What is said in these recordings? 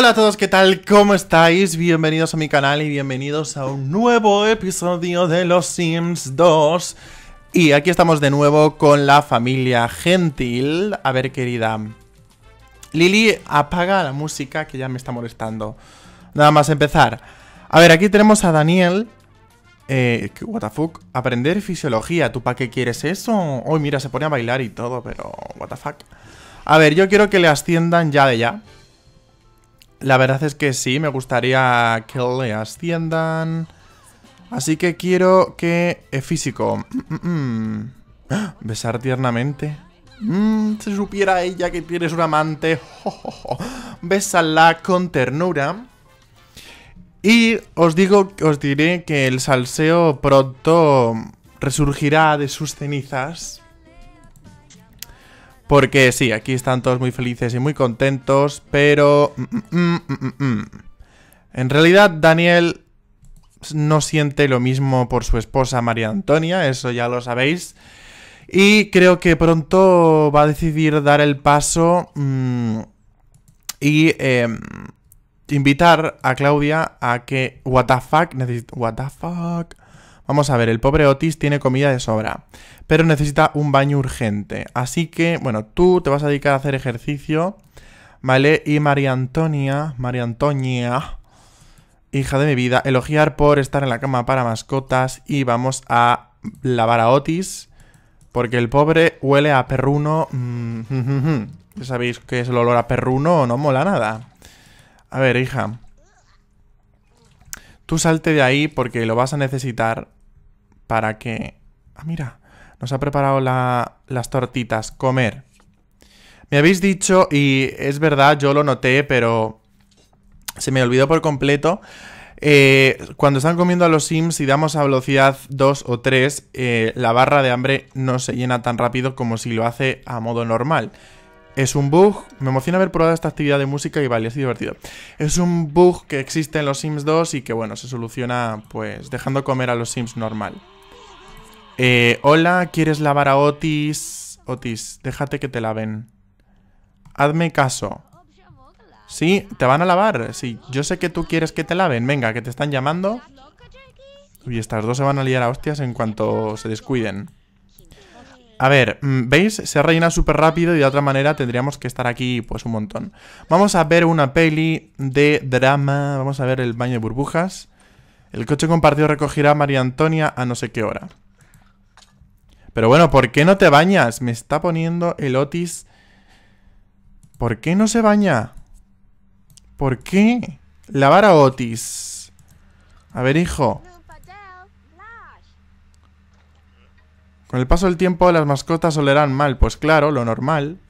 Hola a todos, ¿qué tal? ¿Cómo estáis? Bienvenidos a mi canal y bienvenidos a un nuevo episodio de Los Sims 2 Y aquí estamos de nuevo con la familia Gentil A ver, querida Lili, apaga la música que ya me está molestando Nada más empezar A ver, aquí tenemos a Daniel eh, what the fuck? Aprender fisiología, ¿tú para qué quieres eso? Uy, mira, se pone a bailar y todo, pero what the fuck A ver, yo quiero que le asciendan ya de ya la verdad es que sí, me gustaría que le asciendan. Así que quiero que... Eh, físico. Mm, mm, mm. ¡Ah! Besar tiernamente. si supiera ella que tienes un amante. besala con ternura. Y os digo, os diré que el salseo pronto resurgirá de sus cenizas. Porque sí, aquí están todos muy felices y muy contentos, pero... Mm, mm, mm, en realidad, Daniel no siente lo mismo por su esposa María Antonia, eso ya lo sabéis. Y creo que pronto va a decidir dar el paso y em, invitar a Claudia a que... What the fuck? What the fuck? Vamos a ver, el pobre Otis tiene comida de sobra, pero necesita un baño urgente. Así que, bueno, tú te vas a dedicar a hacer ejercicio, ¿vale? Y María Antonia, María Antonia, hija de mi vida, elogiar por estar en la cama para mascotas y vamos a lavar a Otis, porque el pobre huele a perruno. Mm, ya sabéis que es el olor a perruno, no mola nada. A ver, hija. Tú salte de ahí porque lo vas a necesitar para que... Ah, mira, nos ha preparado las tortitas, comer. Me habéis dicho, y es verdad, yo lo noté, pero se me olvidó por completo. Eh, cuando están comiendo a los Sims y damos a velocidad 2 o 3, eh, la barra de hambre no se llena tan rápido como si lo hace a modo normal. Es un bug, me emociona haber probado esta actividad de música y vale, es divertido. Es un bug que existe en los Sims 2 y que bueno, se soluciona pues dejando comer a los Sims normal. Eh, hola, ¿quieres lavar a Otis? Otis, déjate que te laven. Hazme caso. Sí, te van a lavar. Sí, yo sé que tú quieres que te laven. Venga, que te están llamando. Y estas dos se van a liar a hostias en cuanto se descuiden. A ver, mm, ¿veis? Se rellena súper rápido y de otra manera tendríamos que estar aquí pues un montón. Vamos a ver una peli de drama. Vamos a ver el baño de burbujas. El coche compartido recogerá a María Antonia a no sé qué hora. Pero bueno, ¿por qué no te bañas? Me está poniendo el Otis... ¿Por qué no se baña? ¿Por qué? Lavar a Otis. A ver, hijo. Con el paso del tiempo las mascotas olerán mal. Pues claro, lo normal.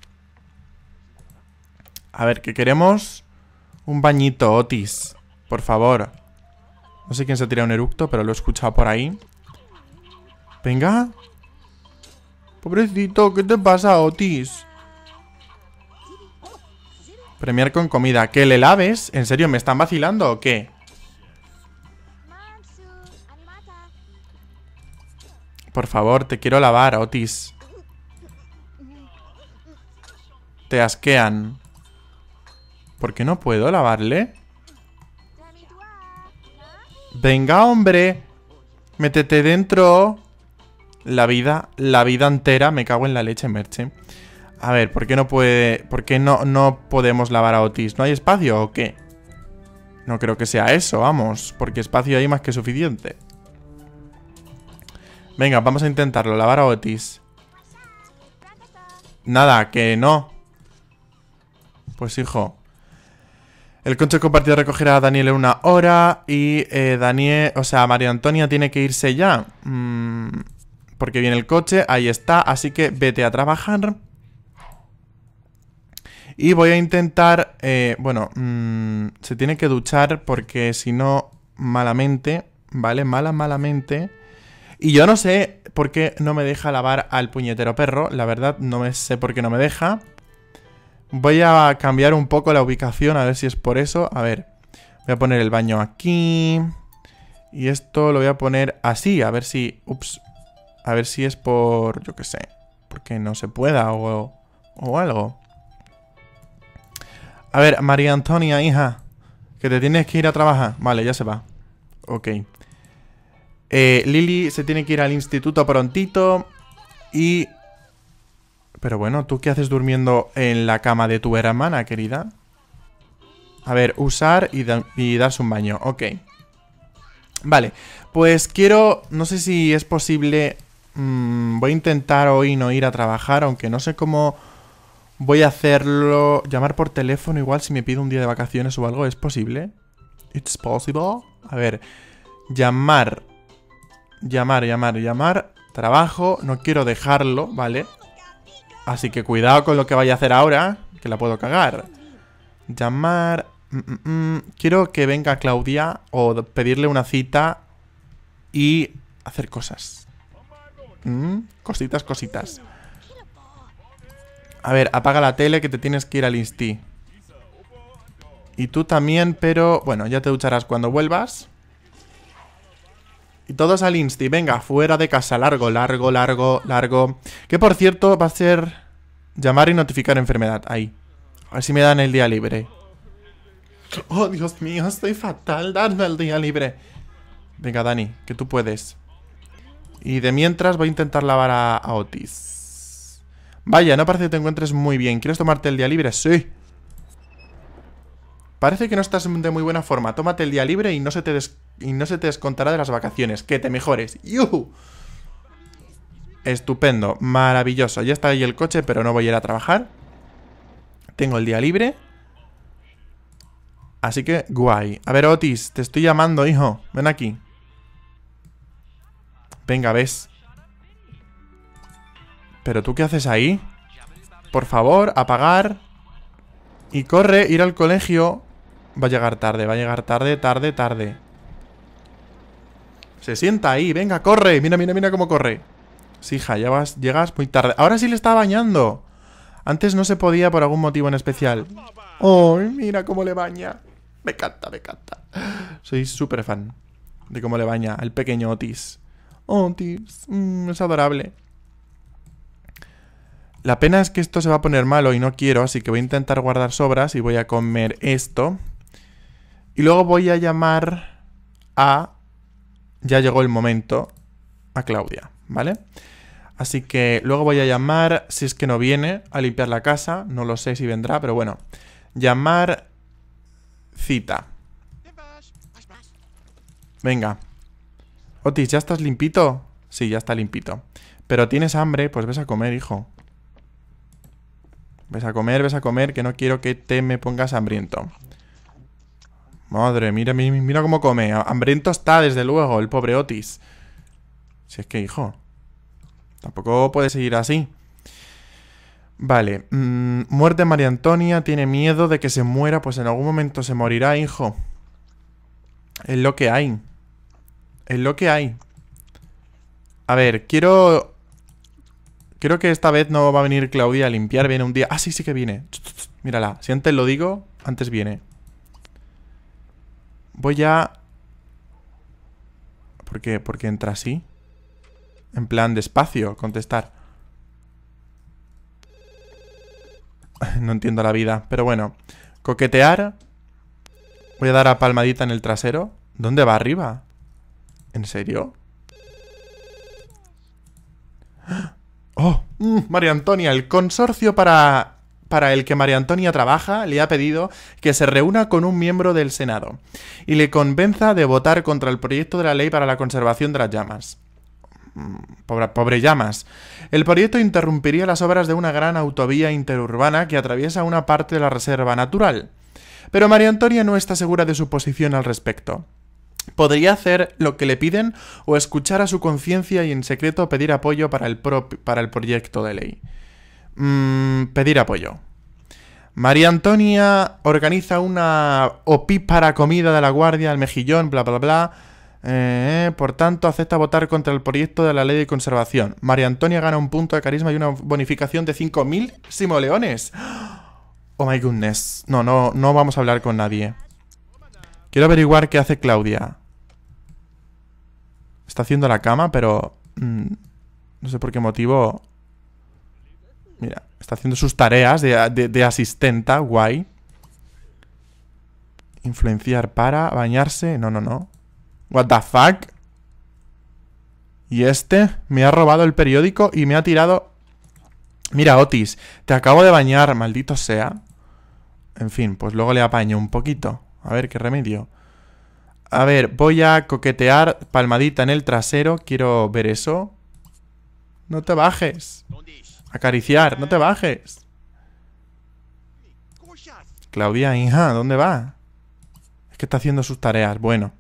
A ver, ¿qué queremos un bañito, Otis. Por favor. No sé quién se ha tirado un eructo, pero lo he escuchado por ahí. Venga. Pobrecito, ¿qué te pasa, Otis? Premiar con comida. ¿Que le laves? ¿En serio me están vacilando o qué? Por favor, te quiero lavar, Otis. Te asquean. ¿Por qué no puedo lavarle? Venga, hombre. Métete dentro. La vida, la vida entera, me cago en la leche, Merche. A ver, ¿por qué no puede. ¿Por qué no, no podemos lavar a Otis? ¿No hay espacio o qué? No creo que sea eso, vamos. Porque espacio hay más que suficiente. Venga, vamos a intentarlo. Lavar a Otis. Nada, que no. Pues hijo. El concho compartido recogerá a Daniel en una hora. Y eh, Daniel. O sea, María Antonia tiene que irse ya. Mmm. Porque viene el coche, ahí está, así que vete a trabajar. Y voy a intentar, eh, bueno, mm, se tiene que duchar porque si no, malamente, ¿vale? Mala, malamente. Y yo no sé por qué no me deja lavar al puñetero perro, la verdad, no sé por qué no me deja. Voy a cambiar un poco la ubicación, a ver si es por eso. A ver, voy a poner el baño aquí. Y esto lo voy a poner así, a ver si... Ups, a ver si es por, yo qué sé, porque no se pueda o, o algo. A ver, María Antonia, hija, que te tienes que ir a trabajar. Vale, ya se va. Ok. Eh, Lili se tiene que ir al instituto prontito y... Pero bueno, ¿tú qué haces durmiendo en la cama de tu hermana, querida? A ver, usar y, dar y un baño. Ok. Vale, pues quiero... No sé si es posible Mm, voy a intentar hoy no ir a trabajar, aunque no sé cómo voy a hacerlo. Llamar por teléfono igual si me pido un día de vacaciones o algo, ¿es posible? ¿It's possible? A ver, llamar, llamar, llamar, llamar, trabajo, no quiero dejarlo, ¿vale? Así que cuidado con lo que vaya a hacer ahora, que la puedo cagar. Llamar... Mm, mm, quiero que venga Claudia o pedirle una cita y hacer cosas. Mm, cositas, cositas. A ver, apaga la tele que te tienes que ir al insti. Y tú también, pero... Bueno, ya te ducharás cuando vuelvas. Y todos al insti. Venga, fuera de casa. Largo, largo, largo, largo. Que por cierto va a ser... Llamar y notificar enfermedad. Ahí. A ver si me dan el día libre. Oh, Dios mío, estoy fatal. dando el día libre. Venga, Dani, que tú puedes. Y de mientras voy a intentar lavar a, Otis. Vaya, no parece que te encuentres muy bien. ¿Quieres tomarte el día libre? Sí. Parece que no estás de muy buena forma. Tómate el día libre y no se te, y no se te descontará de las vacaciones. Que te mejores. ¡Yuhu! Estupendo, maravilloso. Ya está ahí el coche, pero no voy a ir a trabajar. Tengo el día libre. Así que guay. A ver, Otis, te estoy llamando, hijo. Ven aquí. Venga, ves. ¿Pero tú qué haces ahí? Por favor, apagar. Y corre, ir al colegio. Va a llegar tarde, va a llegar tarde, tarde, tarde. Se sienta ahí, venga, corre. Mira, mira, mira cómo corre. Sí, hija, ya vas, llegas muy tarde. Ahora sí le está bañando. Antes no se podía por algún motivo en especial. ¡Ay, mira cómo le baña! Me encanta, me encanta. Soy súper fan de cómo le baña al pequeño Otis. Oh, mm, es adorable. La pena es que esto se va a poner malo y no quiero, así que voy a intentar guardar sobras y voy a comer esto. Y luego voy a llamar a... Ya llegó el momento. A Claudia, ¿vale? Así que luego voy a llamar, si es que no viene, a limpiar la casa. No lo sé si vendrá, pero bueno. Llamar cita. Venga. Otis, ¿ya estás limpito? Sí, ya está limpito. Pero tienes hambre, pues ves a comer, hijo. Ves a comer, ves a comer, que no quiero que te me pongas hambriento. Madre, mira, mira cómo come. Hambriento está, desde luego, el pobre Otis. Si es que, hijo. Tampoco puede seguir así. Vale. Mm, muerte María Antonia. Tiene miedo de que se muera. Pues en algún momento se morirá, hijo. Es lo que hay. En lo que hay. A ver, quiero... Creo que esta vez no va a venir Claudia a limpiar. Viene un día... Ah, sí, sí que viene. Mírala. Si antes lo digo, antes viene. Voy a... ¿Por qué? qué entra así. En plan, despacio, contestar. no entiendo la vida, pero bueno. Coquetear. Voy a dar a palmadita en el trasero. ¿Dónde va arriba? ¿En serio? ¡Oh! Mm, María Antonia, el consorcio para, el que María Antonia trabaja le ha pedido que se reúna con un miembro del Senado y le convenza de votar contra el proyecto de la ley para la conservación de las llamas. Mm, pobre, pobre, llamas. El proyecto interrumpiría las obras de una gran autovía interurbana que atraviesa una parte de la reserva natural. Pero María Antonia no está segura de su posición al respecto. Podría hacer lo que le piden o escuchar a su conciencia y en secreto pedir apoyo para el, para el proyecto de ley. Mm, pedir apoyo. María Antonia organiza una opípara comida de la Guardia, el mejillón, bla, bla, bla. Eh, por tanto, acepta votar contra el proyecto de la ley de conservación. María Antonia gana un punto de carisma y una bonificación de 5.000 simoleones. Oh my goodness. No, no, no vamos a hablar con nadie. Quiero averiguar qué hace Claudia. Está haciendo la cama, pero... Mm, no sé por qué motivo... Mira, está haciendo sus tareas de, de asistenta, guay. Influenciar para bañarse. No, no, no. What the fuck? Y este me ha robado el periódico y me ha tirado... Mira, Otis, te acabo de bañar, maldito sea. En fin, pues luego le apaño un poquito. A ver, qué remedio. A ver, voy a coquetear palmadita en el trasero. Quiero ver eso. No te bajes. Acariciar, no te bajes. Claudia, hija, ¿dónde va? Es que está haciendo sus tareas. Bueno.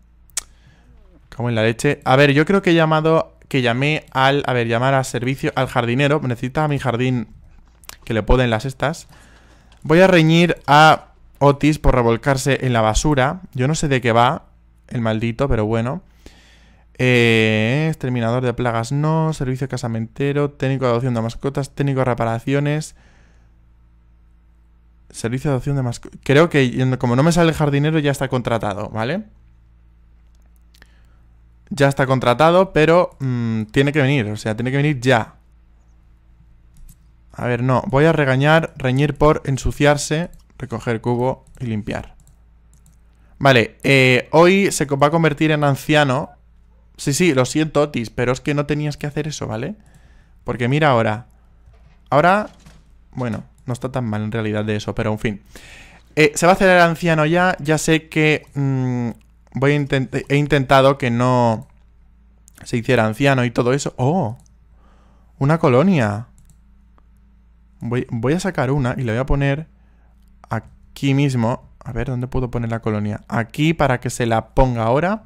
Como en la leche. A ver, yo creo que he llamado... Que llamé al... A ver, llamar a servicio... Al jardinero. Necesita a mi jardín... Que le poden las estas. Voy a reñir a Otis por revolcarse en la basura. Yo no sé de qué va el maldito, pero bueno. Eh, exterminador de plagas no, servicio casamentero, técnico de adopción de mascotas, técnico de reparaciones. Servicio de adopción de mascotas. Creo que como no me sale el jardinero ya está contratado, ¿vale? Ya está contratado, pero mm, tiene que venir, o sea, tiene que venir ya. A ver, no, voy a regañar, reñir por ensuciarse, recoger cubo y limpiar. Vale, eh, hoy se va a convertir en anciano. Sí, sí, lo siento, Otis, pero es que no tenías que hacer eso, ¿vale? Porque mira ahora. Ahora, bueno, no está tan mal en realidad de eso, pero en fin. Eh, se va a hacer el anciano ya. Ya sé que mm, voy a he intentado que no se hiciera anciano y todo eso. ¡Oh! Una colonia. Voy, voy a sacar una y la voy a poner aquí mismo a ver, ¿dónde puedo poner la colonia? Aquí para que se la ponga ahora.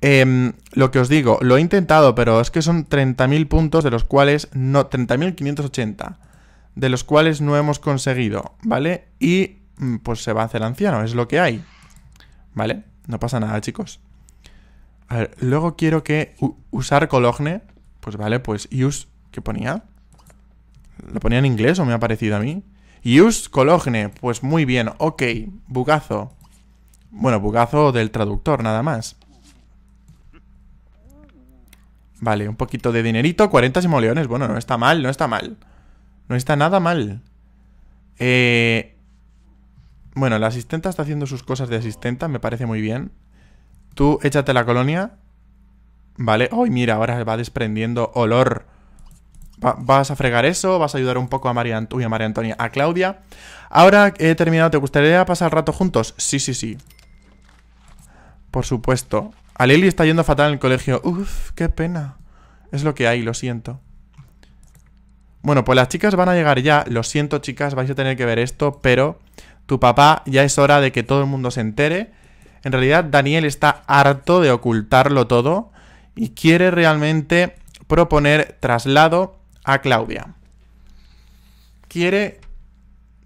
Em, lo que os digo, lo he intentado, pero es que son 30.000 puntos de los cuales no... 30.580. De los cuales no hemos conseguido, ¿vale? Y mm, pues se va a hacer anciano, es lo que hay. ¿Vale? No pasa nada, chicos. A ver, luego quiero que usar cologne. Pues vale, pues use, ¿qué ponía? ¿Lo ponía en inglés o me ha parecido a mí? Yus Cologne, pues muy bien, ok, bugazo. Bueno, bugazo del traductor, nada más. Vale, un poquito de dinerito, 40 simoleones. Bueno, no está mal, no está mal. No está nada mal. Eh... Bueno, la asistenta está haciendo sus cosas de asistenta, me parece muy bien. Tú échate la colonia. Vale, hoy mira, ahora va desprendiendo olor vas a fregar eso, vas a ayudar un poco a María, María Antonia, a Claudia. Ahora que he terminado, ¿te gustaría pasar el rato juntos? Sí, sí, sí. Por supuesto. A Lily está yendo fatal en el colegio. Uf, qué pena. Es lo que hay, lo siento. Bueno, pues las chicas van a llegar ya. Lo siento, chicas, vais a tener que ver esto, pero tu papá ya es hora de que todo el mundo se entere. En realidad, Daniel está harto de ocultarlo todo y quiere realmente proponer traslado a Claudia. Quiere,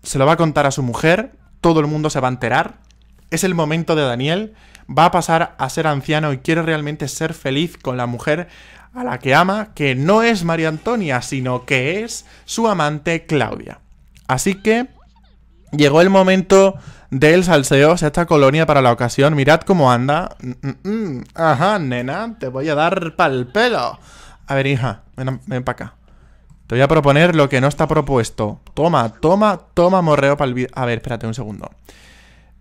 se lo va a contar a su mujer, todo el mundo se va a enterar, es el momento de Daniel, va a pasar a ser anciano y quiere realmente ser feliz con la mujer a la que ama, que no es María Antonia, sino que es su amante Claudia. Así que llegó el momento del salseo, o sea, esta colonia para la ocasión. Mirad cómo anda. Mm, mm, mm. ajá, nena, te voy a dar pa'l pelo. A ver, hija, ven, ven para acá. Te voy a proponer lo que no está propuesto. Toma, toma, toma morreo para el... A ver, espérate un segundo.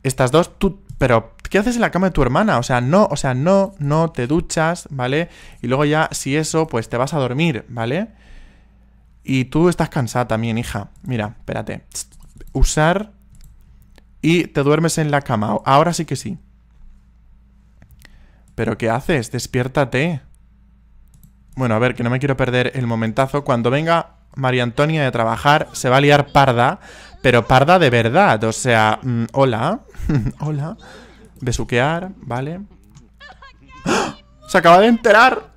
Estas dos, tú... Pero, ¿qué haces en la cama de tu hermana? O sea, no, o sea, no, no te duchas, ¿vale? Y luego ya, si eso, pues te vas a dormir, ¿vale? Y tú estás cansada también, hija. Mira, espérate. Usar y te duermes en la cama. Ahora sí que sí. ¿Pero qué haces? Despiértate. Bueno, a ver, que no me quiero perder el momentazo. Cuando venga María Antonia de trabajar, se va a liar parda, pero parda de verdad. O sea, mm, hola, hola. Besuquear, ¿vale? ¡Ah! ¡Se acaba de enterar!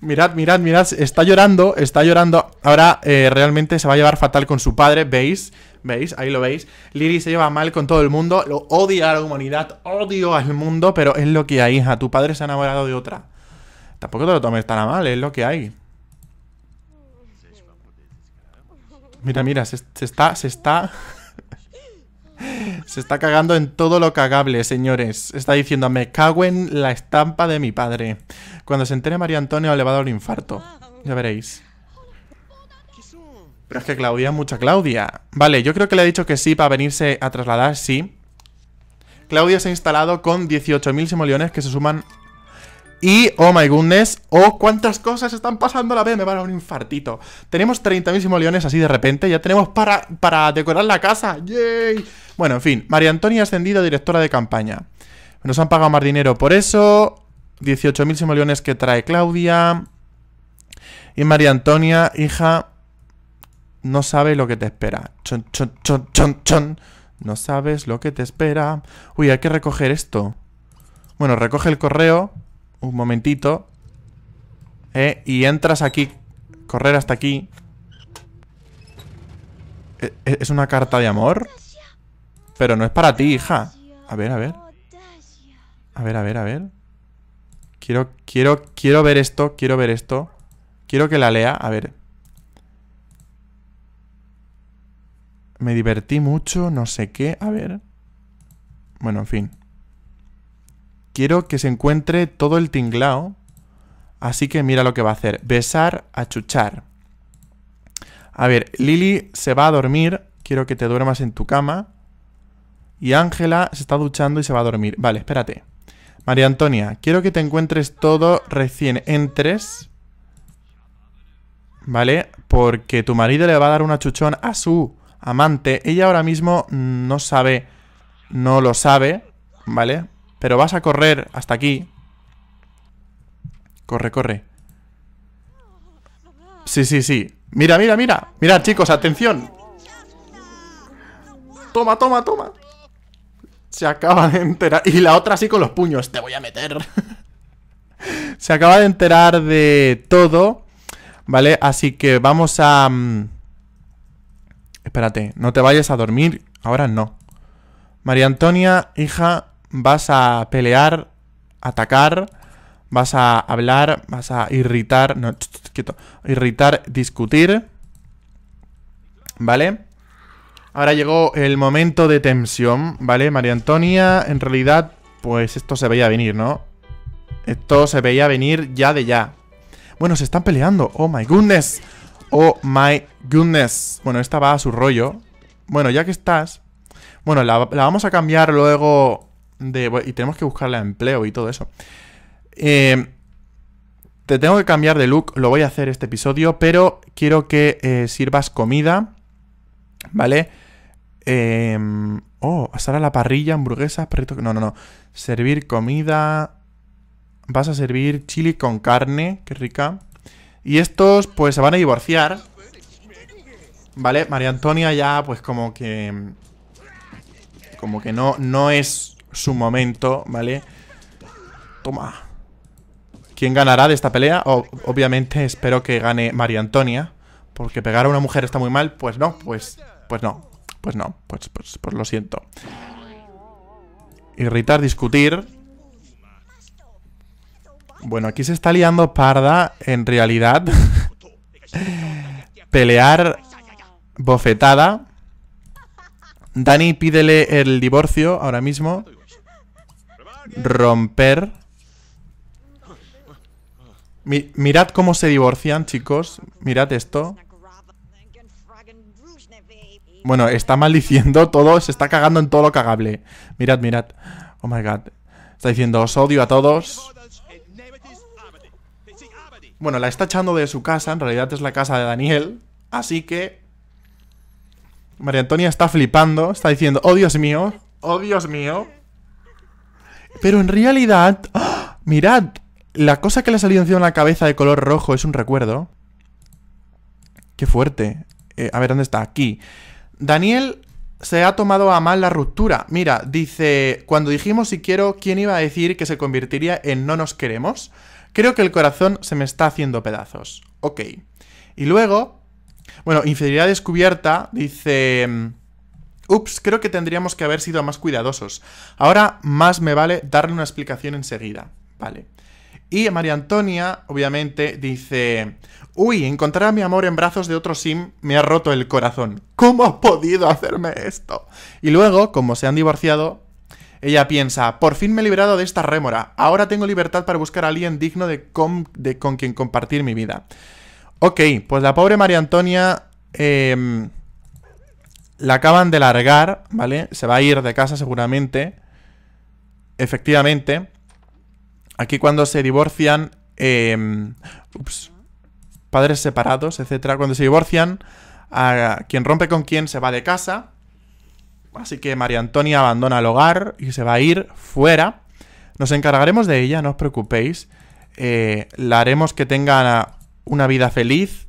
Mirad, mirad, mirad, está llorando, está llorando. Ahora eh, realmente se va a llevar fatal con su padre, ¿veis? ¿Veis? Ahí lo veis. Lili se lleva mal con todo el mundo, lo odia a la humanidad, odio al mundo, pero es lo que hay, hija. Tu padre se ha enamorado de otra. Tampoco te lo tomes tan a mal, es lo que hay. Mira, mira, se, está, se está... se está cagando en todo lo cagable, señores. Está diciendo, me cago la estampa de mi padre. Cuando se entere María Antonio le va a dar un infarto. Ya veréis. Pero es que Claudia mucha Claudia. Vale, yo creo que le he dicho que sí para venirse a trasladar, sí. Claudia se ha instalado con 18.000 simoleones que se suman y, oh my goodness, oh, cuántas cosas están pasando a la vez, me va a dar un infartito. Tenemos 30.000 simoleones así de repente, ya tenemos para, para decorar la casa, ¡yay! Bueno, en fin, María Antonia Ascendido, directora de campaña. Nos han pagado más dinero por eso, 18.000 simoleones que trae Claudia. Y María Antonia, hija, no sabe lo que te espera. Chon, chon, chon, chon, chon. No sabes lo que te espera. Uy, hay que recoger esto. Bueno, recoge el correo un momentito. Eh, y entras aquí. Correr hasta aquí. E, e, ¿Es una carta de amor? Pero no es para ti, hija. A ver, a ver. A ver, a ver, a ver. Quiero, quiero, quiero ver esto, quiero ver esto. Quiero que la lea. A ver. Me divertí mucho, no sé qué. A ver. Bueno, en fin. Quiero que se encuentre todo el tinglao. Así que mira lo que va a hacer. Besar, achuchar. A ver, Lili se va a dormir. Quiero que te duermas en tu cama. Y Ángela se está duchando y se va a dormir. Vale, espérate. María Antonia, quiero que te encuentres todo recién entres. ¿Vale? Porque tu marido le va a dar un achuchón a su amante. Ella ahora mismo no sabe, no lo sabe, ¿vale? Pero vas a correr hasta aquí. Corre, corre. Sí, sí, sí. Mira, mira, mira. Mira, chicos, atención. Toma, toma, toma. Se acaba de enterar. Y la otra así con los puños. Te voy a meter. Se acaba de enterar de todo. ¿Vale? Así que vamos a... Mm, espérate, no te vayas a dormir. Ahora no. María Antonia, hija, vas a pelear, atacar, vas a hablar, vas a irritar, no, quieto, irritar, discutir, ¿vale? Ahora llegó el momento de tensión, ¿vale? María Antonia, en realidad, pues esto se veía venir, ¿no? Esto se veía venir ya de ya. Bueno, se están peleando. Oh my goodness. Oh my goodness. Bueno, esta va a su rollo. Bueno, ya que estás... Bueno, la, la vamos a cambiar luego y tenemos que buscarle empleo y todo eso. Eh, te tengo que cambiar de look, lo voy a hacer este episodio, pero quiero que eh, sirvas comida, ¿vale? Eh, oh, a la parrilla, hamburguesas, perrito... No, no, no. Servir comida... Vas a servir chili con carne, qué rica. Y estos, pues, se van a divorciar. ¿Vale? María Antonia ya, pues, como que... Como que no, no es su momento, ¿vale? Toma. ¿Quién ganará de esta pelea? obviamente espero que gane María Antonia. Porque pegar a una mujer está muy mal. Pues no, pues, pues no. Pues no, pues, pues, pues lo siento. Irritar, discutir. Bueno, aquí se está liando parda, en realidad. Pelear bofetada. Dani pídele el divorcio ahora mismo romper. mirad cómo se divorcian, chicos. Mirad esto. Bueno, está maldiciendo todo, se está cagando en todo lo cagable. Mirad, mirad. Oh my god. Está diciendo, os odio a todos. Bueno, la está echando de su casa, en realidad es la casa de Daniel. Así que... María Antonia está flipando, está diciendo, oh Dios mío, oh Dios mío. Pero en realidad, mirad, la cosa que le salió encima de la cabeza de color rojo es un recuerdo. Qué fuerte. Eh, a ver, ¿dónde está? Aquí. Daniel se ha tomado a mal la ruptura. Mira, dice, cuando dijimos si quiero, ¿quién iba a decir que se convertiría en no nos queremos? Creo que el corazón se me está haciendo pedazos. Ok. Y luego, bueno, infidelidad descubierta, dice... Mm, Ups, creo que tendríamos que haber sido más cuidadosos. Ahora más me vale darle una explicación enseguida. Vale. Y María Antonia, obviamente, dice... Uy, encontrar a mi amor en brazos de otro sim me ha roto el corazón. ¿Cómo ha podido hacerme esto? Y luego, como se han divorciado, ella piensa, por fin me he liberado de esta rémora. Ahora tengo libertad para buscar a alguien digno de, con, de con quien compartir mi vida. Ok, pues la pobre María Antonia... Eh, la acaban de largar, ¿vale? Se va a ir de casa seguramente. Efectivamente. Aquí cuando se divorcian... Em, ups, padres separados, etcétera. Cuando se divorcian, a quien rompe con quien se va de casa. Así que María Antonia abandona el hogar y se va a ir fuera. Nos encargaremos de ella, no os preocupéis. Eh, la haremos que tenga una vida feliz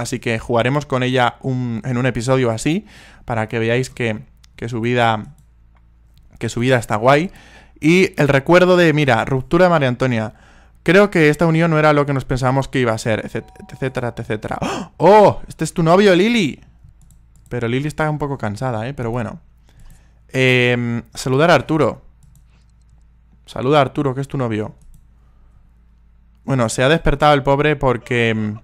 así que jugaremos con ella en un episodio así, para que veáis que, su vida, que su vida está guay. Y el recuerdo de, mira, ruptura de María Antonia. Creo que esta unión no era lo que nos pensábamos que iba a ser, etcétera, etcétera. ¡Oh! ¡Oh! Este es tu novio, Lili. Pero Lili está un poco cansada, ¿eh? Pero bueno. Em, saludar a Arturo. Saluda a Arturo, que es tu novio. Bueno, se ha despertado el pobre porque em,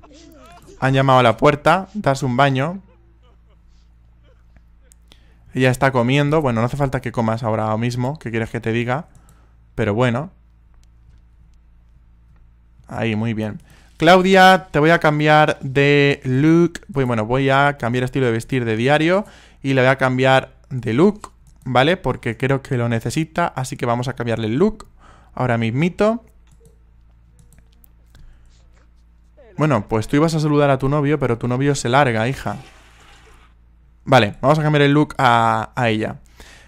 han llamado a la puerta, das un baño. Ella está comiendo. Bueno, no hace falta que comas ahora mismo, que quieres que te diga. Pero bueno. Ahí, muy bien. Claudia, te voy a cambiar de look. Pues bueno, voy a cambiar estilo de vestir de diario y le voy a cambiar de look, ¿vale? Porque creo que lo necesita, así que vamos a cambiarle el look ahora mismo. Bueno, pues tú ibas a saludar a tu novio, pero tu novio se larga, hija. Vale, vamos a cambiar el look a, ella.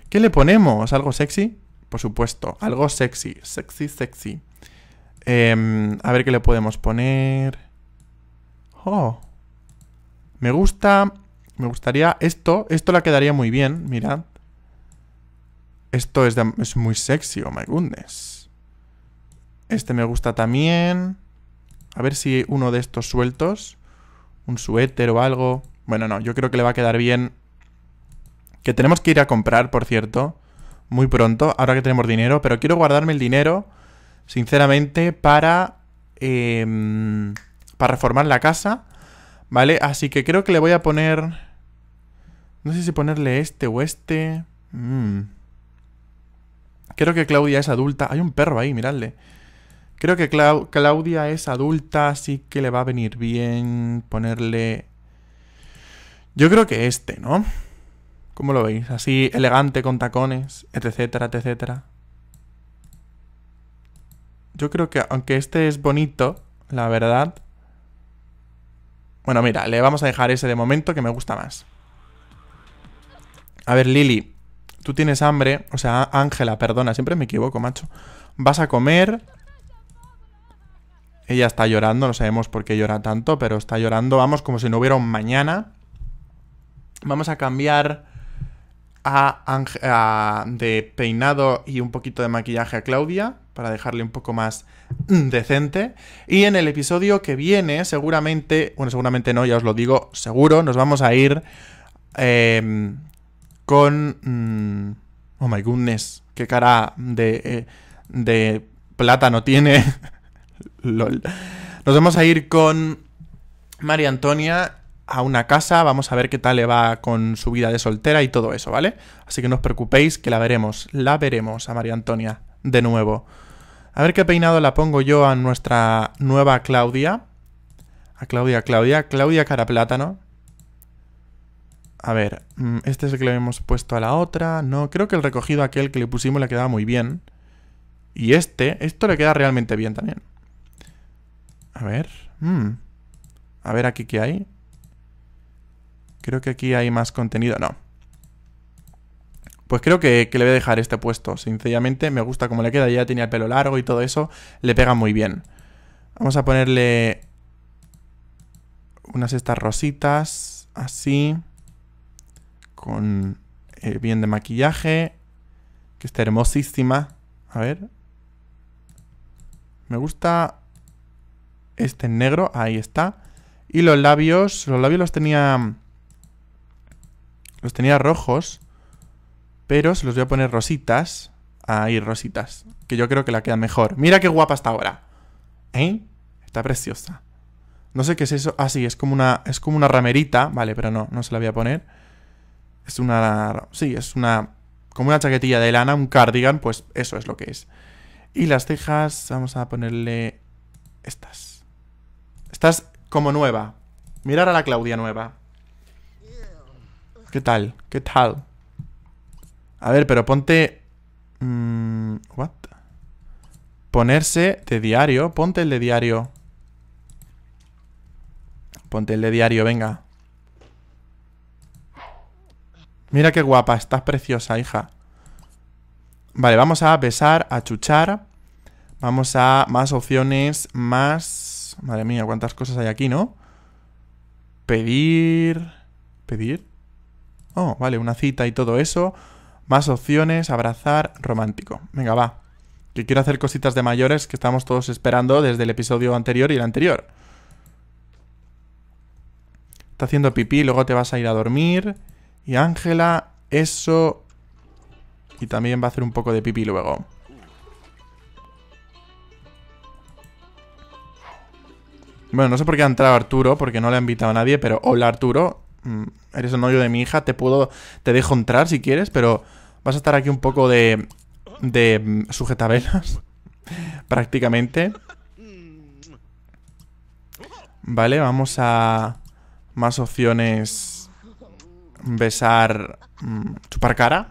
¿Qué le ponemos? ¿Algo sexy? Por supuesto, algo sexy. Sexy, sexy. Em, a ver qué le podemos poner. Oh. Me gusta... Me gustaría... Esto, esto la quedaría muy bien, mirad. Esto es, es muy sexy, oh my goodness. Este me gusta también. A ver si uno de estos sueltos, un suéter o algo... Bueno, no, yo creo que le va a quedar bien. Que tenemos que ir a comprar, por cierto, muy pronto, ahora que tenemos dinero. Pero quiero guardarme el dinero, sinceramente, para... Em, para reformar la casa, ¿vale? Así que creo que le voy a poner... No sé si ponerle este o este... Mm. Creo que Claudia es adulta. Hay un perro ahí, miradle. Creo que Claudia es adulta, así que le va a venir bien ponerle... Yo creo que este, ¿no? ¿Cómo lo veis? Así, elegante, con tacones, etcétera, etcétera. Yo creo que, aunque este es bonito, la verdad... Bueno, mira, le vamos a dejar ese de momento que me gusta más. A ver, Lili, tú tienes hambre, o sea, Ángela, perdona, siempre me equivoco, macho. Vas a comer, ella está llorando, no sabemos por qué llora tanto, pero está llorando, vamos, como si no hubiera un mañana. Vamos a cambiar a, de peinado y un poquito de maquillaje a Claudia, para dejarle un poco más decente. Y en el episodio que viene, seguramente, bueno, seguramente no, ya os lo digo, seguro, nos vamos a ir em, con... Mm, oh my goodness, qué cara de, eh, de plátano tiene Nos vamos a ir con María Antonia a una casa, vamos a ver qué tal le va con su vida de soltera y todo eso, ¿vale? Así que no os preocupéis que la veremos, la veremos a María Antonia de nuevo. A ver qué peinado la pongo yo a nuestra nueva Claudia. A Claudia, Claudia, Claudia Caraplátano. A ver, mm, este es el que le hemos puesto a la otra. No, creo que el recogido aquel que le pusimos le quedaba muy bien. Y este, esto le queda realmente bien también. A ver. Hmm. A ver aquí qué hay. Creo que aquí hay más contenido. No. Pues creo que, le voy a dejar este puesto. Sinceramente, me gusta cómo le queda. Ya tenía el pelo largo y todo eso. Le pega muy bien. Vamos a ponerle unas estas rositas. Así. Con eh, bien de maquillaje. Que está hermosísima. A ver. Me gusta este negro, ahí está. Y los labios, los labios los tenía... Los tenía rojos, pero se los voy a poner rositas. Ahí, rositas, que yo creo que la queda mejor. Mira qué guapa está ahora. ¿Eh? Está preciosa. No sé qué es eso. Ah, sí, es como una, es como una ramerita. Vale, pero no, no se la voy a poner. Es una... Sí, es una... Como una chaquetilla de lana, un cardigan, pues eso es lo que es. Y las cejas, vamos a ponerle estas. Estás como nueva. Mirar a la Claudia nueva. ¿Qué tal? ¿Qué tal? A ver, pero ponte... Mm, what? Ponerse de diario. Ponte el de diario. Ponte el de diario, venga. Mira qué guapa, estás preciosa, hija. Vale, vamos a besar, a chuchar. Vamos a más opciones, más... Madre mía, cuántas cosas hay aquí, ¿no? Pedir... ¿Pedir? Oh, vale, una cita y todo eso. Más opciones, abrazar, romántico. Venga, va. Que quiero hacer cositas de mayores que estamos todos esperando desde el episodio anterior y el anterior. Está haciendo pipí, luego te vas a ir a dormir. Y Ángela, eso... Y también va a hacer un poco de pipí luego. Bueno, no sé por qué ha entrado Arturo, porque no le ha invitado a nadie, pero hola Arturo, mm, eres el novio de mi hija, te puedo, te dejo entrar si quieres, pero vas a estar aquí un poco de, de mm, sujetabelas, prácticamente. Vale, vamos a más opciones, besar, mm, chupar cara.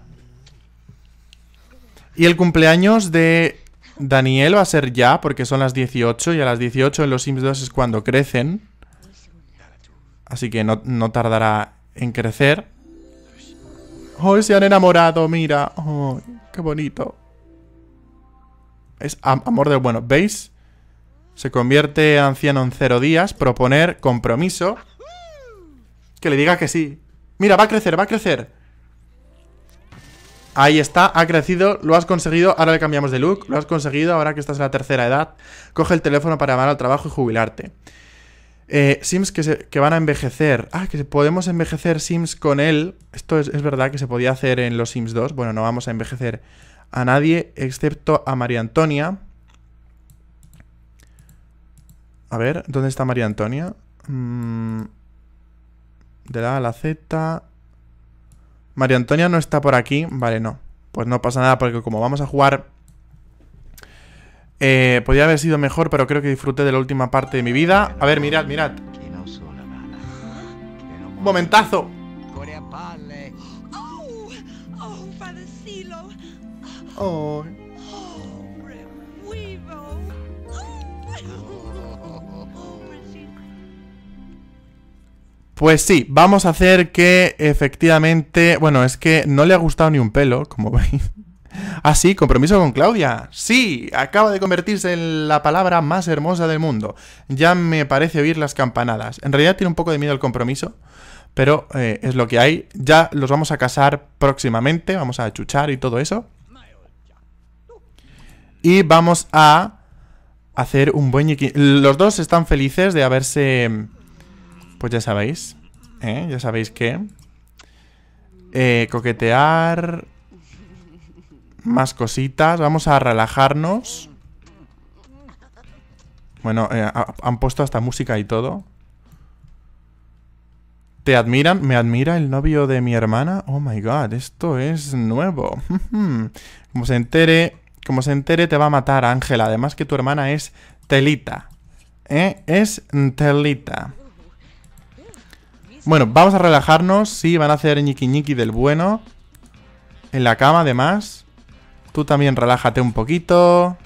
Y el cumpleaños de Daniel va a ser ya, porque son las 18 y a las 18 en los Sims 2 es cuando crecen. Así que no, tardará en crecer. Hoy se han enamorado! Mira. qué bonito! Es amor de... bueno. ¿Veis? Se convierte anciano en cero días. Proponer compromiso. Que le diga que sí. Mira, va a crecer, va a crecer. Ahí está, ha crecido, lo has conseguido, ahora le cambiamos de look, lo has conseguido, ahora que estás en la tercera edad, coge el teléfono para llamar al trabajo y jubilarte. Eh, sims que, van a envejecer. Ah, que podemos envejecer Sims con él. Esto es, verdad que se podía hacer en los Sims 2. Bueno, no vamos a envejecer a nadie excepto a María Antonia. A ver, ¿dónde está María Antonia? Mm, de la A a la Z. Mario Antonio no está por aquí. Vale, no. Pues no pasa nada porque como vamos a jugar... Eh, podría haber sido mejor, pero creo que disfruté de la última parte de mi vida. A ver, mirad, mirad. ¡Momentazo! Oh. oh Pues sí, vamos a hacer que efectivamente... Bueno, es que no le ha gustado ni un pelo, como veis. Ah, sí, compromiso con Claudia. Sí, acaba de convertirse en la palabra más hermosa del mundo. Ya me parece oír las campanadas. En realidad tiene un poco de miedo al compromiso, pero eh, es lo que hay. Ya los vamos a casar próximamente, vamos a chuchar y todo eso. Y vamos a hacer un buen... Los dos están felices de haberse pues ya sabéis, ¿eh? ya sabéis que eh, coquetear más cositas, vamos a relajarnos. Bueno, eh, han puesto hasta música y todo. ¿Te admiran? ¿Me admira el novio de mi hermana? Oh my god, esto es nuevo. como se entere, como se entere te va a matar, Ángela. Además que tu hermana es telita. ¿Eh? Es telita. Bueno, vamos a relajarnos. Sí, van a hacer ñiqui ñiqui del bueno. En la cama, además. Tú también relájate un poquito.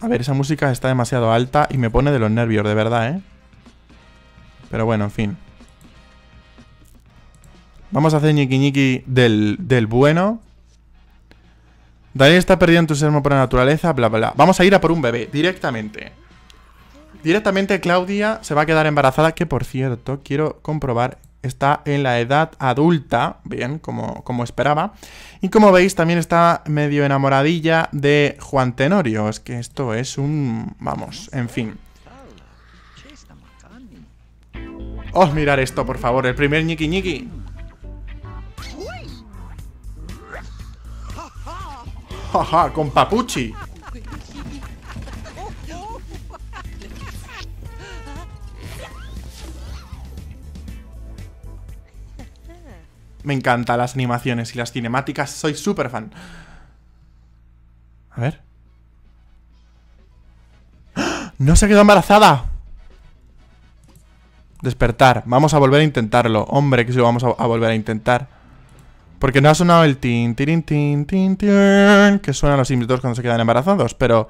A ver, esa música está demasiado alta y me pone de los nervios, de verdad, ¿eh? Pero bueno, en fin. Vamos a hacer ñiqui ñiqui del, bueno. Daniel está perdiendo sermo por la naturaleza, bla, bla, bla. Vamos a ir a por un bebé, directamente. Directamente Claudia se va a quedar embarazada, que por cierto, quiero comprobar, está en la edad adulta, bien, como, como esperaba. Y como veis, también está medio enamoradilla de Juan Tenorio. Es que esto es un... vamos, en fin. Oh, mirar esto, por favor, el primer ñiqui ñiqui. Jaja, con Papuchi. Me encantan las animaciones y las cinemáticas, soy súper fan. A ver. ¡Ah! ¡No se quedó embarazada! Despertar. Vamos a volver a intentarlo. Hombre, que si lo vamos a, volver a intentar. Porque no ha sonado el tin, tin, tin, tin, tin, que suenan los Sims cuando se quedan embarazados, pero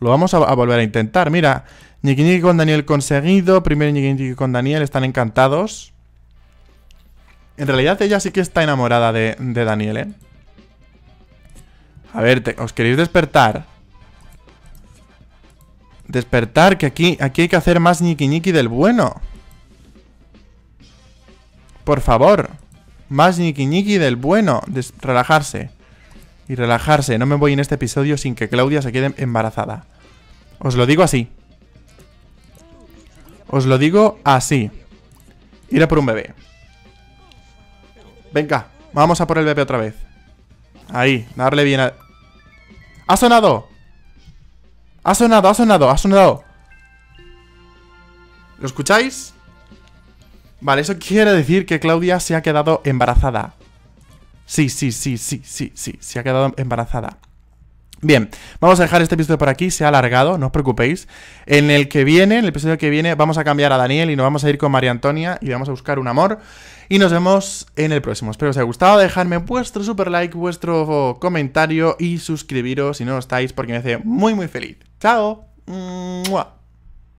lo vamos a, volver a intentar. Mira, Ñiqui con Daniel conseguido, primero Ñiqui con Daniel, están encantados. En realidad ella sí que está enamorada de, de Daniel, ¿eh? A ver, ¿os queréis despertar? Despertar, que aquí, aquí hay que hacer más niqui del bueno. Por favor. Más niqui niqui del bueno. relajarse. Y relajarse. No me voy en este episodio sin que Claudia se quede embarazada. Os lo digo así. Os lo digo así. Ir a por un bebé. Venga, vamos a por el bebé otra vez. Ahí, darle bien a... ¡Ha sonado! ¡Ha sonado, ha sonado, ha sonado! ¿Lo escucháis? Vale, eso quiere decir que Claudia se ha quedado embarazada. Sí, sí, sí, sí, sí, sí, se ha quedado embarazada. Bien, vamos a dejar este episodio por aquí, se ha alargado, no os preocupéis. En el que viene, en el episodio que viene, vamos a cambiar a Daniel y nos vamos a ir con María Antonia y vamos a buscar un amor. Y nos vemos en el próximo. Espero que os haya gustado. Dejadme vuestro super like, vuestro comentario y suscribiros si no lo estáis porque me hace muy muy feliz. ¡Chao!